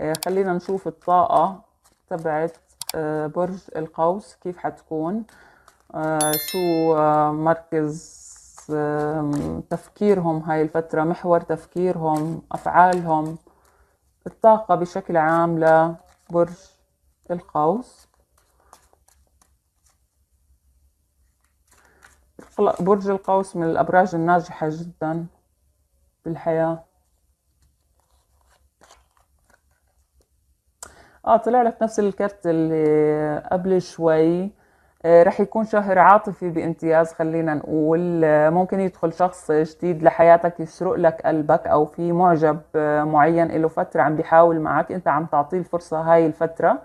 آه، خلينا نشوف الطاقة تبعت آه، برج القوس كيف حتكون آه، شو مركز تفكيرهم هاي الفترة محور تفكيرهم أفعالهم الطاقة بشكل عام لبرج القوس برج القوس من الأبراج الناجحة جدا بالحياة اه طلع لك نفس الكرت اللي قبل شوي آه رح يكون شهر عاطفي بامتياز خلينا نقول آه ممكن يدخل شخص جديد لحياتك يسرق لك قلبك او في معجب آه معين له فتره عم بيحاول معك انت عم تعطيه الفرصه هاي الفتره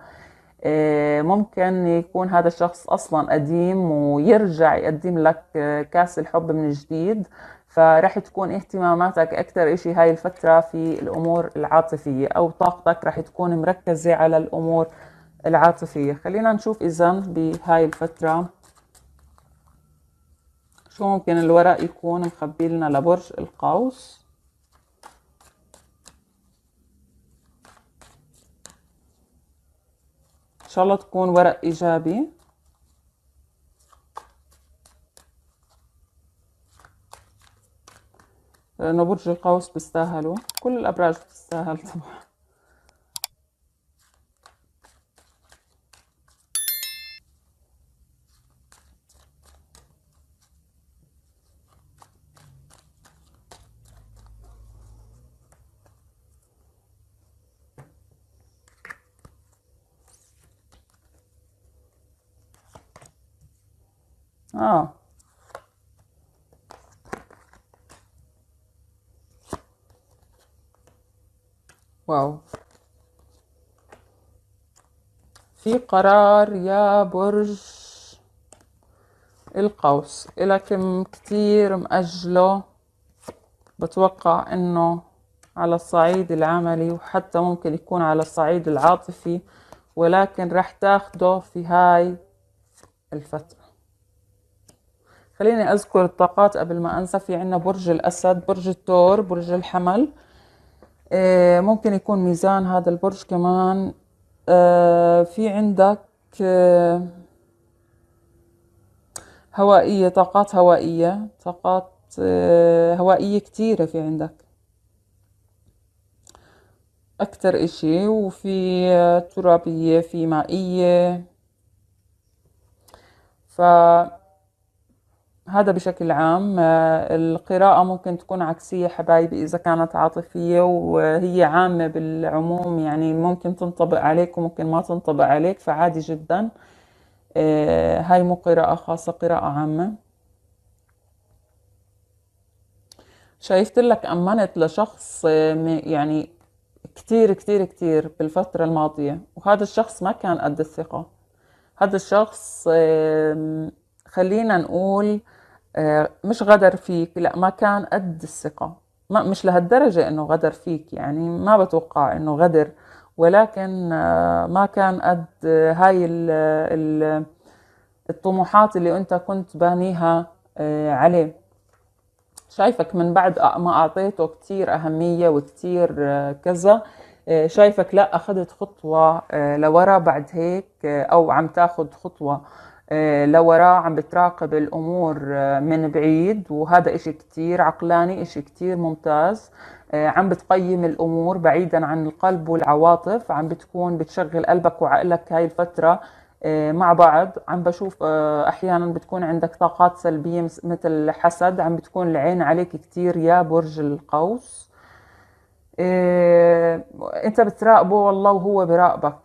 آه، ممكن يكون هذا الشخص اصلا قديم ويرجع يقدم لك آه، كاس الحب من جديد فرح تكون اهتماماتك أكثر إشي هاي الفترة في الأمور العاطفية أو طاقتك رح تكون مركزة على الأمور العاطفية خلينا نشوف إذا بهاي الفترة شو ممكن الورق يكون مخبي لنا لبرج القوس إن شاء الله تكون ورق إيجابي لأنه برج القوس بيستاهلوا كل الأبراج بتستاهل طبعا اه واو في قرار يا برج القوس إلكم كتير مأجله بتوقع إنه على الصعيد العملي وحتى ممكن يكون على الصعيد العاطفي ولكن رح تاخده في هاي الفترة خليني أذكر الطاقات قبل ما أنسى في عنا برج الأسد برج التور برج الحمل آه، ممكن يكون ميزان هذا البرج كمان آه، في عندك آه، هوائية طاقات هوائية طاقات هوائية كتيرة في عندك أكتر إشي وفي ترابية في مائية ف هذا بشكل عام آه، القراءة ممكن تكون عكسية حبايبي إذا كانت عاطفية وهي عامة بالعموم يعني ممكن تنطبق عليك وممكن ما تنطبق عليك فعادي جدا آه، هاي مو قراءة خاصة قراءة عامة شايفت لك أمنت لشخص آه، يعني كتير كتير كتير بالفترة الماضية وهذا الشخص ما كان قد الثقة هذا الشخص خلينا نقول آه، مش غدر فيك لا ما كان قد الثقة ما مش لهالدرجة انه غدر فيك يعني ما بتوقع انه غدر ولكن آه، ما كان قد هاي الطموحات اللي انت كنت بانيها آه، عليه شايفك من بعد ما اعطيته كتير اهمية وكتير كذا شايفك لا اخذت خطوة لورا بعد هيك او عم تاخد خطوة آه، لوراه عم بتراقب الامور آه، من بعيد وهذا اشي كتير عقلاني اشي كتير ممتاز آه، عم بتقيم الامور بعيدا عن القلب والعواطف عم بتكون بتشغل قلبك وعقلك هاي الفتره مع بعض عم بشوف احيانا بتكون عندك طاقات سلبيه مثل الحسد عم بتكون العين عليك كتير يا برج القوس انت بتراقبه والله وهو براقبك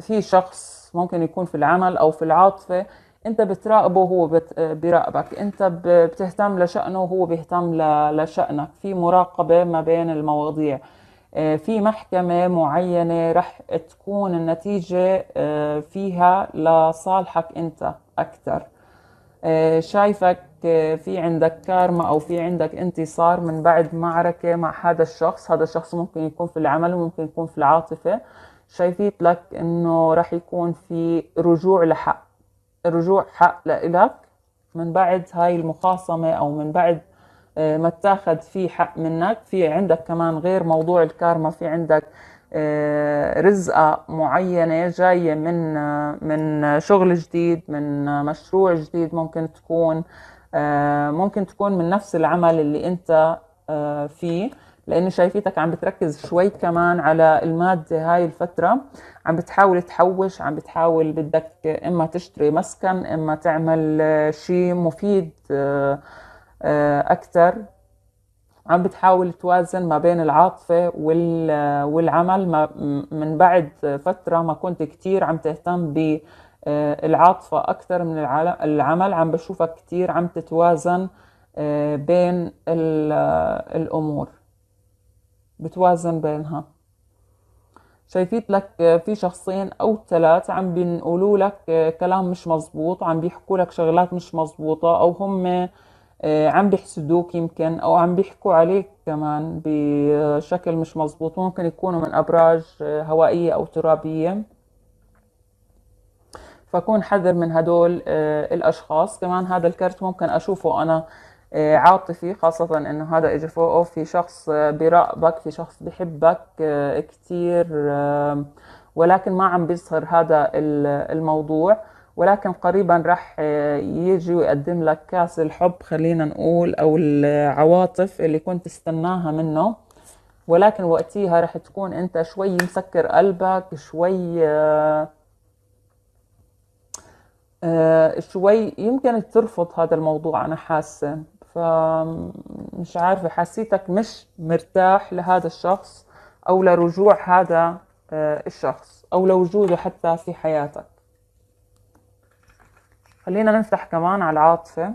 في شخص ممكن يكون في العمل او في العاطفه انت بتراقبه وهو بيراقبك انت بتهتم لشأنه وهو بيهتم لشأنك في مراقبة ما بين المواضيع آه، في محكمة معينة رح تكون النتيجة آه، فيها لصالحك انت اكتر آه، شايفك في عندك كارما او في عندك انتصار من بعد معركة مع هذا الشخص هذا الشخص ممكن يكون في العمل وممكن يكون في العاطفة شايفيت لك انه رح يكون في رجوع لحق رجوع حق لإلك من بعد هاي المخاصمة او من بعد آه، ما اتاخد في حق منك في عندك كمان غير موضوع الكارما في عندك آه، رزقة معينة جاية من آه، من شغل جديد من مشروع جديد ممكن تكون ممكن تكون من نفس العمل اللي انت فيه لأن شايفيتك عم بتركز شوي كمان على المادة هاي الفترة عم بتحاول تحوش عم بتحاول بدك إما تشتري مسكن إما تعمل شيء مفيد آه، آه، أكثر عم بتحاول توازن ما بين العاطفة والعمل ما من بعد فترة ما كنت كتير عم تهتم بالعاطفة آه، أكثر من العمل عم بشوفك كتير عم تتوازن بين الأمور بتوازن بينها شايفيت لك آه، في شخصين او ثلاث عم بينقولوا لك آه، كلام مش مزبوط عم بيحكوا لك شغلات مش مزبوطة او هم آه، عم بيحسدوك يمكن او عم بيحكوا عليك كمان بشكل مش مزبوط ممكن يكونوا من ابراج هوائية او ترابية فكون حذر من هدول الاشخاص كمان هذا الكرت ممكن اشوفه انا آه، عاطفي خاصة انه هذا اجى فوقه في شخص آه، براقبك في شخص بحبك آه، كتير ولكن ما عم بيظهر هذا الموضوع ولكن قريبا راح يجي ويقدم لك كاس الحب خلينا نقول او العواطف اللي كنت تستناها منه ولكن وقتها راح تكون انت شوي مسكر قلبك شوي شوي يمكن ترفض هذا الموضوع انا حاسه فمش عارفة حسيتك مش مرتاح لهذا الشخص أو لرجوع هذا آه، الشخص أو لوجوده حتى في حياتك خلينا نفتح كمان على العاطفة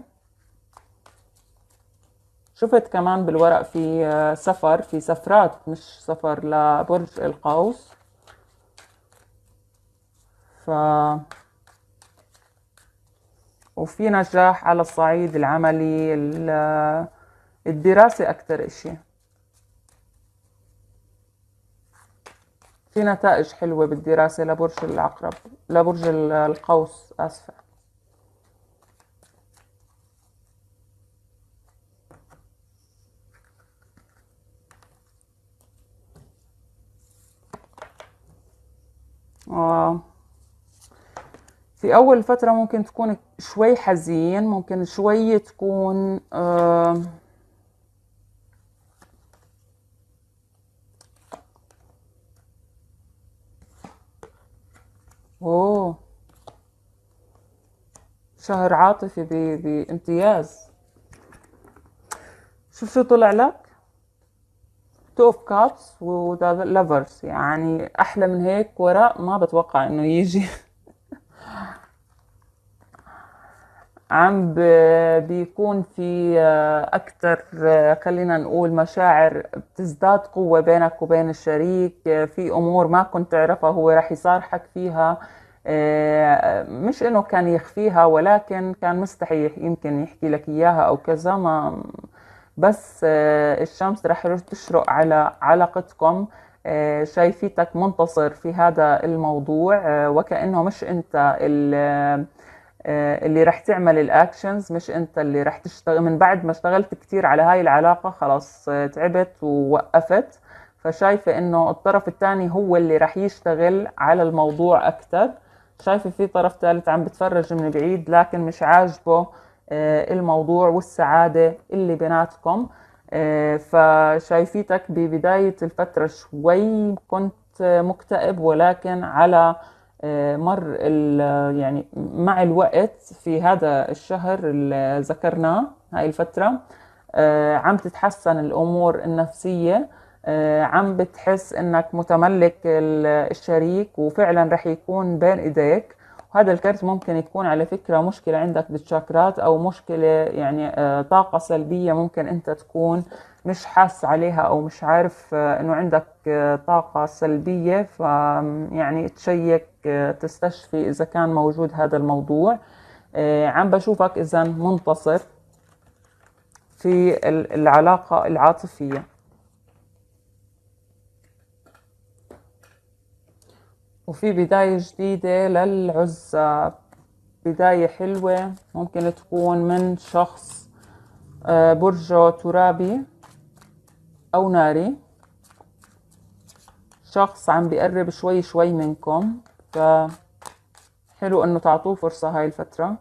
شفت كمان بالورق في آه، سفر في سفرات مش سفر لبرج القوس ف وفي نجاح على الصعيد العملي الدراسة أكثر إشي في نتائج حلوة بالدراسة لبرج العقرب لبرج القوس آسفة آه في اول فترة ممكن تكون شوي حزين ممكن شوي تكون آه اوه شهر عاطفي بامتياز شوف شو طلع لك تو اوف كابس وذا لافرز يعني احلى من هيك وراء ما بتوقع انه يجي عم بيكون في آه، أكثر آه، خلينا نقول مشاعر بتزداد قوة بينك وبين الشريك آه، في أمور ما كنت تعرفها هو رح يصارحك فيها مش إنه كان يخفيها ولكن كان مستحي يمكن يحكي لك إياها أو كذا ما بس الشمس رح تشرق على علاقتكم شايفيتك منتصر في هذا الموضوع وكأنه مش أنت آه، اللي رح تعمل الاكشنز مش انت اللي رح تشتغل من بعد ما اشتغلت كتير على هاي العلاقه خلاص آه، تعبت ووقفت فشايفه انه الطرف الثاني هو اللي رح يشتغل على الموضوع اكثر شايفه في طرف ثالث عم بتفرج من بعيد لكن مش عاجبه آه، الموضوع والسعاده اللي بيناتكم فشايفيتك ببدايه الفتره شوي كنت مكتئب ولكن على مر يعني مع الوقت في هذا الشهر اللي ذكرناه هاي الفترة آه، عم تتحسن الأمور النفسية آه، عم بتحس إنك متملك الشريك وفعلا رح يكون بين إيديك وهذا الكرت ممكن يكون على فكرة مشكلة عندك بالشاكرات أو مشكلة يعني آه، طاقة سلبية ممكن أنت تكون مش حاس عليها أو مش عارف إنه عندك طاقة سلبية فيعني تشيك آه، تستشفي إذا كان موجود هذا الموضوع آه، عم بشوفك إذا منتصر في العلاقة العاطفية وفي بداية جديدة للعزاب بداية حلوة ممكن تكون من شخص آه، برجه ترابي أو ناري شخص عم بيقرب شوي شوي منكم فحلو انه تعطوه فرصة هاي الفترة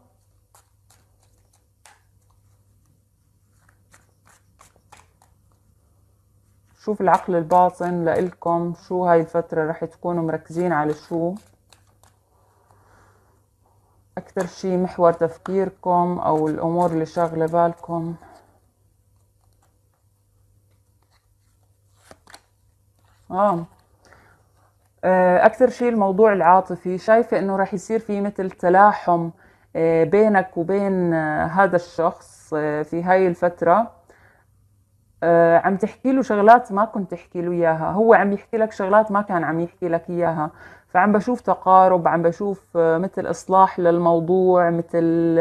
شوف العقل الباطن لإلكم شو هاي الفترة رح تكونوا مركزين على شو أكثر شي محور تفكيركم أو الأمور اللي شاغلة بالكم آه آه، اكثر شيء الموضوع العاطفي شايفه انه راح يصير في مثل تلاحم آه، بينك وبين آه، هذا الشخص في هاي الفتره عم تحكي له شغلات ما كنت تحكي له اياها هو عم يحكي لك شغلات ما كان عم يحكي لك اياها فعم بشوف تقارب عم بشوف مثل اصلاح للموضوع مثل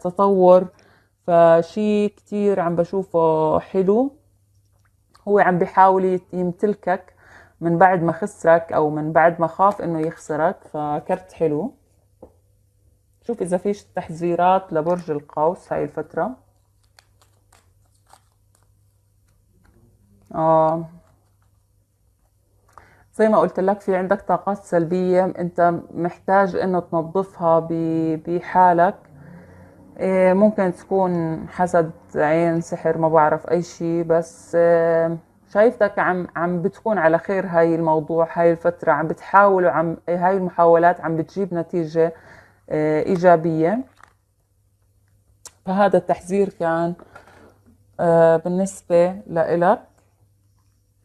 تطور فشي كتير عم بشوفه حلو هو عم بيحاول يمتلكك من بعد ما خسرك او من بعد ما خاف انه يخسرك فكرت حلو شوف اذا فيش تحذيرات لبرج القوس هاي الفترة آه زي ما قلت لك في عندك طاقات سلبية انت محتاج انه تنظفها بحالك آه، ممكن تكون حسد عين سحر ما بعرف اي شيء بس آه، شايفتك عم عم بتكون على خير هاي الموضوع هاي الفترة عم بتحاول وعم هاي المحاولات عم بتجيب نتيجة آه، إيجابية فهذا التحذير كان آه، بالنسبة لإلك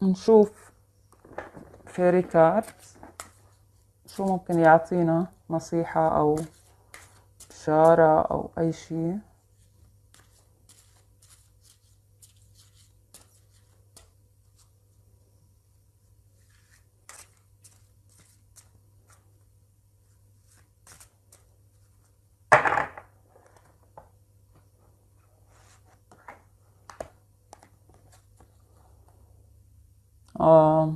نشوف فيري كارت شو ممكن يعطينا نصيحة أو بشارة أو أي شيء آه.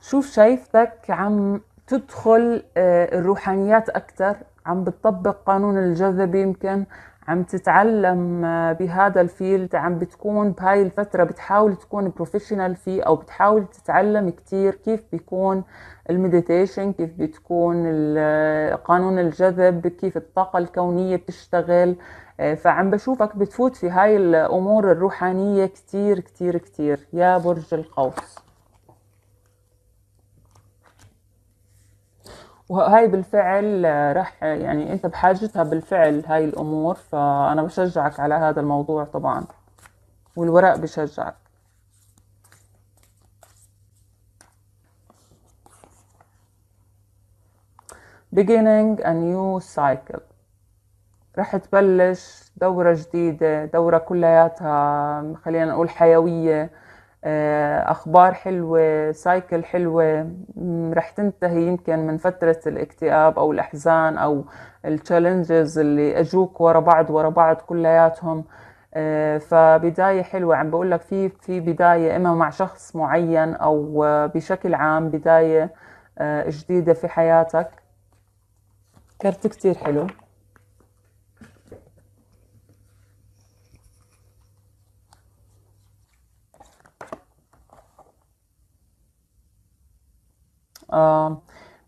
شوف شايفتك عم تدخل آه، الروحانيات اكثر عم بتطبق قانون الجذب يمكن عم تتعلم آه، بهذا الفيلد عم بتكون بهاي الفترة بتحاول تكون بروفيشنال فيه أو بتحاول تتعلم كتير كيف بيكون المديتيشن كيف بتكون آه، قانون الجذب كيف الطاقة الكونية بتشتغل آه، فعم بشوفك بتفوت في هاي الأمور الروحانية كتير كتير كتير يا برج القوس وهاي بالفعل آه، رح آه، يعني انت بحاجتها بالفعل هاي الامور فانا بشجعك على هذا الموضوع طبعا والورق بشجعك beginning a new cycle رح تبلش دورة جديدة دورة كلياتها خلينا نقول حيوية آه، أخبار حلوة سايكل حلوة رح تنتهي يمكن من فترة الاكتئاب أو الأحزان أو التشالنجز اللي أجوك ورا بعض ورا بعض كلياتهم آه، فبداية حلوة عم بقول لك في في بداية إما مع شخص معين أو بشكل عام بداية آه، جديدة في حياتك كرت كتير حلو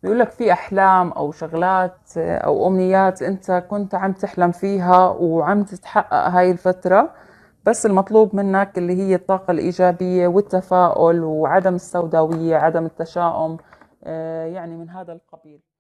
بيقول لك في احلام او شغلات آه، او امنيات انت كنت عم تحلم فيها وعم تتحقق هاي الفتره بس المطلوب منك اللي هي الطاقة الإيجابية والتفاؤل وعدم السوداوية عدم التشاؤم آه، يعني من هذا القبيل